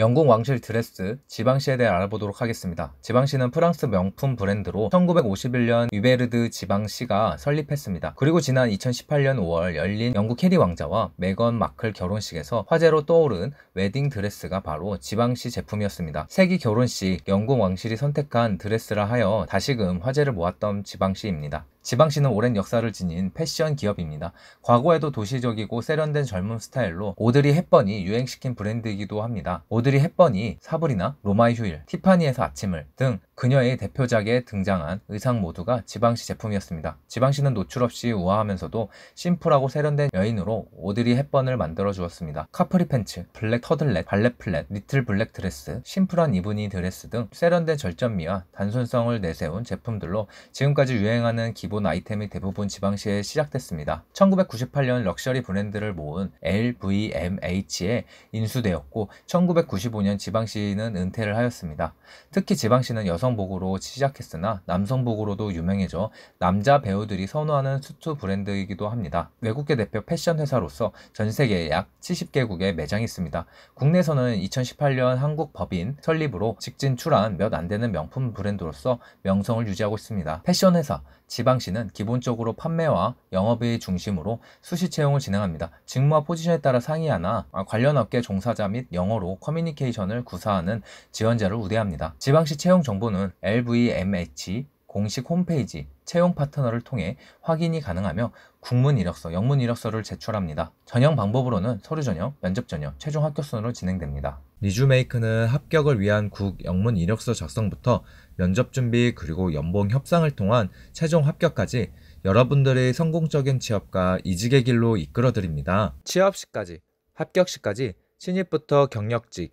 영국 왕실 드레스 지방시에 대해 알아보도록 하겠습니다. 지방시는 프랑스 명품 브랜드로 1951년 위베르드 지방시가 설립했습니다. 그리고 지난 2018년 5월 열린 영국 캐리 왕자와 메건 마클 결혼식에서 화제로 떠오른 웨딩 드레스가 바로 지방시 제품이었습니다. 세기 결혼식 영국 왕실이 선택한 드레스라 하여 다시금 화제를 모았던 지방시입니다. 지방시는 오랜 역사를 지닌 패션 기업입니다. 과거에도 도시적이고 세련된 젊은 스타일로 오드리 헵번이 유행시킨 브랜드이기도 합니다. 오드리 헵번이 사브리나 로마의 휴일, 티파니에서 아침을 등 그녀의 대표작에 등장한 의상 모두가 지방시 제품이었습니다. 지방시는 노출 없이 우아하면서도 심플하고 세련된 여인으로 오드리 헵번을 만들어 주었습니다. 카프리 팬츠, 블랙 터들렛, 발렛 플랫, 니틀 블랙 드레스, 심플한 이브니 드레스 등 세련된 절전미와 단순성을 내세운 제품들로 지금까지 유행하는 기본 기본 아이템이 대부분 지방시에 시작됐습니다. 1998년 럭셔리 브랜드를 모은 LVMH에 인수되었고 1995년 지방시는 은퇴를 하였습니다. 특히 지방시는 여성복으로 시작했으나 남성복으로도 유명해져 남자 배우들이 선호하는 수트 브랜드이기도 합니다. 외국계 대표 패션 회사로서 전 세계 약 70개국에 매장이 있습니다. 국내에서는 2018년 한국 법인 설립으로 직진 출한 몇 안 되는 명품 브랜드로서 명성을 유지하고 있습니다. 패션 회사, 지방 시장시는 기본적으로 판매와 영업의 중심으로 수시 채용을 진행합니다. 직무와 포지션에 따라 상의하나 관련 업계 종사자 및 영어로 커뮤니케이션을 구사하는 지원자를 우대합니다. 지방시 채용 정보는 LVMH 공식 홈페이지 채용 파트너를 통해 확인이 가능하며 국문 이력서, 영문 이력서를 제출합니다. 전형 방법으로는 서류 전형, 면접 전형, 최종 합격 선으로 진행됩니다. 리주메이크는 합격을 위한 국 영문 이력서 작성부터 면접 준비 그리고 연봉 협상을 통한 최종 합격까지 여러분들의 성공적인 취업과 이직의 길로 이끌어드립니다. 취업 시까지, 합격 시까지 신입부터 경력직,